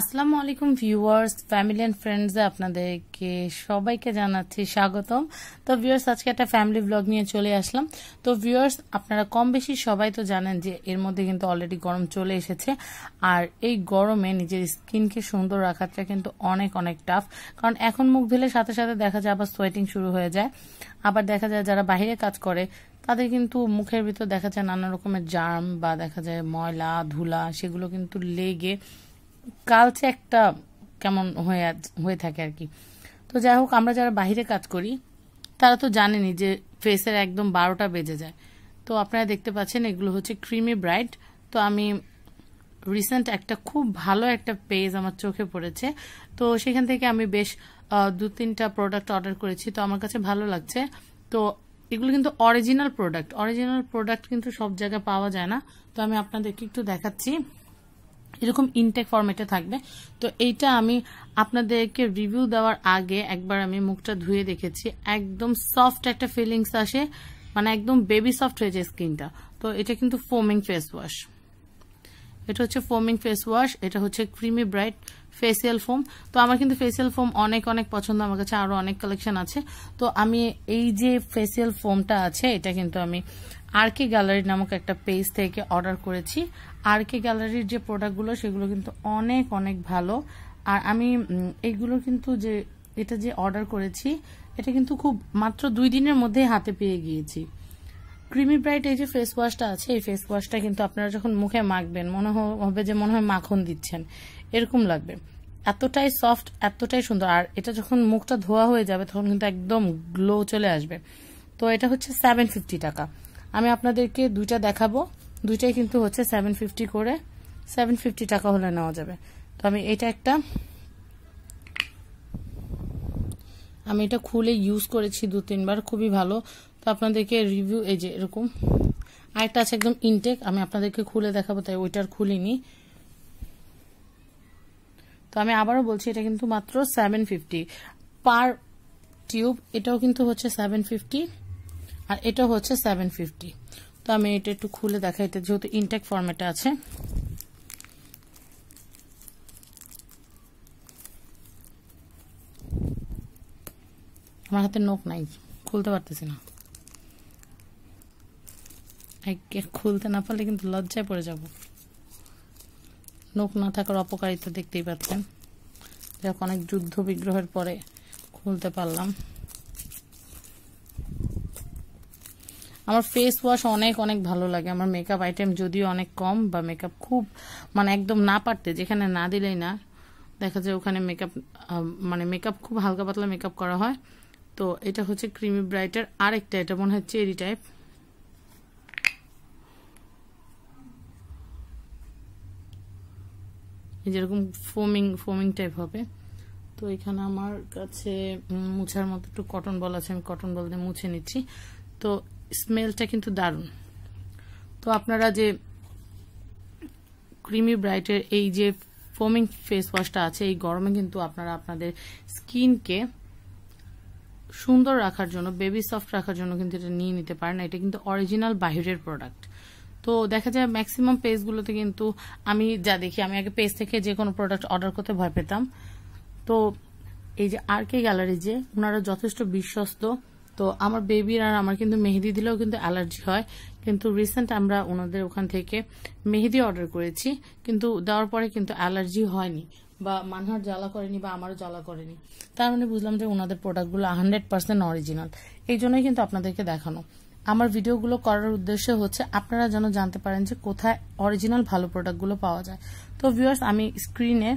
আসসালামু আলাইকুম viewers family and friends আপনাদেরকে সবাইকে জানাচ্ছি স্বাগতম তো ভিউয়ার্স আজকে একটা ফ্যামিলি ব্লগ নিয়ে চলে আসলাম তো ভিউয়ার্স আপনারা কম বেশি সবাই তো জানেন যে এর মধ্যে কিন্তু অলরেডি গরম চলে এসেছে আর এই গরমে নিজের স্কিনকে সুন্দর রাখাটা কিন্তু অনেক অনেক টাফ কারণ এখন মুখ ধুলে সাথে সাথে দেখা যায় আবার সোয়েটিং শুরু হয়ে যায় আবার দেখা যায় যারা বাহিরে কাজ করে তাদের কিন্তু মুখের ভিতর দেখা যায় নানা রকমের জার্ম বা দেখা যায় ময়লা ধুলা সেগুলো কিন্তু লেগে কালচে একটা কেমন হয়ে হয়ে থাকে আর কি তো যাই হোক আমরা যারা বাহিরে কাজ করি তারা তো জানেনি যে ফেসের একদম বারোটা বেজে যায় তো আপনারা দেখতে পাচ্ছেন এগুলো হচ্ছে ক্রিমি ব্রাইট তো আমি রিসেন্ট একটা খুব ভালো একটা পেজ আমার চোখে পড়েছে তো সেখান থেকে আমি বেশ দু তিনটা প্রোডাক্ট অর্ডার করেছি তো আমার কাছে ভালো লাগছে তো এগুলো কিন্তু অরিজিনাল প্রোডাক্ট অরিজিনাল প্রোডাক্ট কিন্তু সব জায়গায় পাওয়া যায় না তো আমি আপনাদেরকে একটু দেখাচ্ছি এরকম ইনটেক ফরম্যাটে থাকবে তো এইটা আমি আপনাদেরকে রিভিউ দেওয়ার আগে একবার আমি মুখটা ধুয়ে দেখেছি একদম সফট একটা ফিলিংস আসে মানে একদম বেবি সফট হয়ে যায় স্কিনটা তো এটা কিন্তু ফোমিং ফেস ওয়াশ এটা হচ্ছে ফোমিং ফেস ওয়াশ এটা হচ্ছে ক্রিমি ব্রাইট ফেসিয়াল ফোম তো আমার কিন্তু ফেসিয়াল ফোম অনেক অনেক পছন্দ আমার কাছে আরও অনেক কালেকশন আছে তো আমি এই যে ফেসিয়াল ফোমটা আছে এটা কিন্তু আমি আরকে গ্যালারি নামক একটা পেজ থেকে অর্ডার করেছি আরকে গ্যালারির যে প্রোডাক্টগুলো সেগুলো কিন্তু অনেক অনেক ভালো আর আমি এইগুলো কিন্তু যে এটা যে অর্ডার করেছি এটা কিন্তু খুব মাত্র দুই দিনের মধ্যে হাতে পেয়ে গিয়েছি ক্রিমি ব্রাইট এই যে ফেস ওয়াশটা আছে এই ফেস ওয়াশটা কিন্তু আপনারা যখন মুখে মাখবেন মনে হবে যে মনে হয় মাখন দিচ্ছেন এরকম লাগবে এতটাই সফট এতটাই সুন্দর আর এটা যখন মুখটা ধোয়া হয়ে যাবে তখন কিন্তু একদম গ্লো চলে আসবে তো এটা হচ্ছে সেভেন ফিফটি টাকা আমি আপনাদেরকে দুইটা দেখাবো দুইটাই কিন্তু হচ্ছে সেভেন ফিফটি করে সেভেন ফিফটি টাকা হলে নেওয়া যাবে তো আমি এটা একটা আমি এটা খুলে ইউজ করেছি দু তিনবার খুবই ভালো তো আপনাদেরকে রিভিউ এই যে এরকম আরেকটা আছে একদম ইনটেক আমি আপনাদেরকে খুলে দেখাবো তাই ওইটার খুলিনি তো আমি আবারও বলছি এটা কিন্তু মাত্র সেভেন ফিফটি পার টিউব এটাও কিন্তু হচ্ছে সেভেন ফিফটি আর এটাও হচ্ছে সেভেন ফিফটি তো আমি এটা একটু খুলে দেখাই এটা যেহেতু ইনটেক ফর্মেটে আছে আমার হাতে নোক নাই খুলতে পারতেছি না খুলতে না পারলে কিন্তু লজ্জায় পড়ে যাব নখ না থাকার অপকারিতা দেখতেই পাচ্ছেন যাক অনেক যুদ্ধ বিগ্রহের পরে খুলতে পারলাম আমার ফেস ওয়াশ অনেক অনেক ভালো লাগে আমার মেকআপ আইটেম যদিও অনেক কম বা মেকআপ খুব মানে একদম না পারতে যেখানে না দিলেই না দেখা যায় ওখানে মেকআপ মানে মেকআপ খুব হালকা পাতলা মেকআপ করা হয় তো এটা হচ্ছে ক্রিমি ব্রাইটার আরেকটা এটা মনে হয় চেরি টাইপ যেরকম ফোমিং ফোমিং টাইপ হবে তো এখানে আমার কাছে মুছার মতো একটু কটন বল আছে আমি কটন বল দিয়ে মুছে নিচ্ছি তো স্মেলটা কিন্তু দারুণ তো আপনারা যে ক্রিমি ব্রাইটের এই যে ফোমিং ফেস ওয়াশটা আছে এই গরমে কিন্তু আপনারা আপনাদের স্কিনকে সুন্দর রাখার জন্য বেবি সফট রাখার জন্য কিন্তু এটা নিয়ে নিতে পারেন এটা কিন্তু অরিজিনাল বাহিরের প্রোডাক্ট তো দেখা যায় ম্যাক্সিমাম পেজগুলোতে কিন্তু আমি যা দেখি আমি আগে পেজ থেকে যে কোনো প্রোডাক্ট অর্ডার করতে ভয় পেতাম তো এই যে আর কে গ্যালারি যে ওনারা যথেষ্ট বিশ্বস্ত তো আমার বেবির আর আমার কিন্তু মেহেদি দিলেও কিন্তু অ্যালার্জি হয় কিন্তু রিসেন্ট আমরা ওনাদের ওখান থেকে মেহেদি অর্ডার করেছি কিন্তু দেওয়ার পরে কিন্তু অ্যালার্জি হয়নি বা মানহার জ্বালা করেনি বা আমারও জ্বালা করেনি তার মানে বুঝলাম যে ওনাদের প্রোডাক্টগুলো হান্ড্রেড পার্সেন্ট অরিজিনাল এই জন্যই কিন্তু আপনাদেরকে দেখানো আমার ভিডিওগুলো করার উদ্দেশ্য হচ্ছে আপনারা যেন জানতে পারেন যে কোথায় অরিজিনাল ভালো প্রোডাক্টগুলো পাওয়া যায় তো ভিউয়ার্স আমি স্ক্রিনে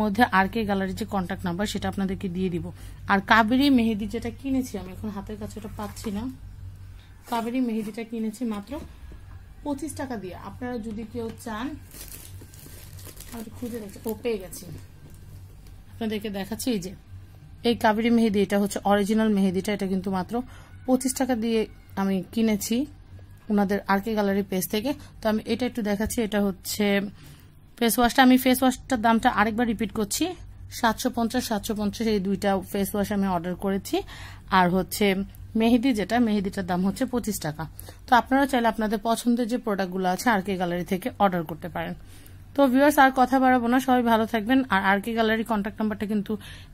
মধ্যে আর কে গ্যালারির যে কন্ট্যাক্ট নাম্বার সেটা আপনাদেরকে দিয়ে দিব আর কাবেরি মেহেদি যেটা কিনেছি আমি এখন হাতের কাছে ওটা পাচ্ছি না কাবেরি মেহেদিটা কিনেছি মাত্র পঁচিশ টাকা দিয়ে আপনারা যদি কেউ চান খুঁজে দেখছি ও পেয়ে গেছি আপনাদেরকে দেখাচ্ছি এই যে এই কাবেরি মেহেদি এটা হচ্ছে অরিজিনাল মেহেদিটা এটা কিন্তু মাত্র পঁচিশ টাকা দিয়ে আমি কিনেছি ওনাদের আর কে গ্যালারি পেজ থেকে তো আমি এটা একটু দেখাচ্ছি এটা হচ্ছে ফেস ওয়াশটা আমি ফেস ওয়াশটার দামটা আরেকবার রিপিট করছি সাতশো পঞ্চাশ সাতশো পঞ্চাশ এই দুইটা ফেস ওয়াশ আমি অর্ডার করেছি আর হচ্ছে মেহেদি যেটা মেহেদিটার দাম হচ্ছে পঁচিশ টাকা তো আপনারা চাইলে আপনাদের পছন্দের যে প্রোডাক্টগুলো আছে আর গ্যালারি থেকে অর্ডার করতে পারেন তো ভিউয়ার্স আর কথা বাড়াবো না সবাই ভালো থাকবেন আর আর কে গ্যালারি কন্ট্যাক্ট নাম্বারটা কিন্তু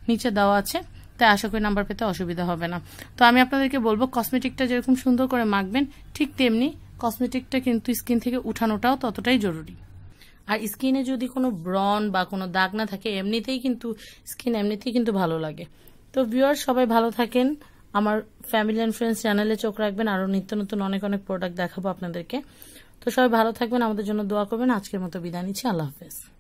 নিচে দেওয়া আছে তাই আশা করি নাম্বার পেতে অসুবিধা হবে না তো আমি আপনাদেরকে বলবো কসমেটিকটা যেরকম সুন্দর করে মাখবেন ঠিক তেমনি কসমেটিকটা কিন্তু স্কিন থেকে উঠানোটাও ততটাই জরুরি আর স্কিনে যদি কোনো ব্রন বা কোনো দাগ না থাকে এমনিতেই কিন্তু স্কিন এমনিতেই কিন্তু ভালো লাগে তো ভিউয়ার সবাই ভালো থাকেন আমার ফ্যামিলি অ্যান্ড ফ্রেন্ডস চ্যানেলে চোখ রাখবেন আরও নিত্য নতুন অনেক অনেক প্রোডাক্ট দেখাবো আপনাদেরকে তো সবাই ভালো থাকবেন আমাদের জন্য দোয়া করবেন আজকের মতো বিদায় নিচ্ছি আল্লাহ হাফেজ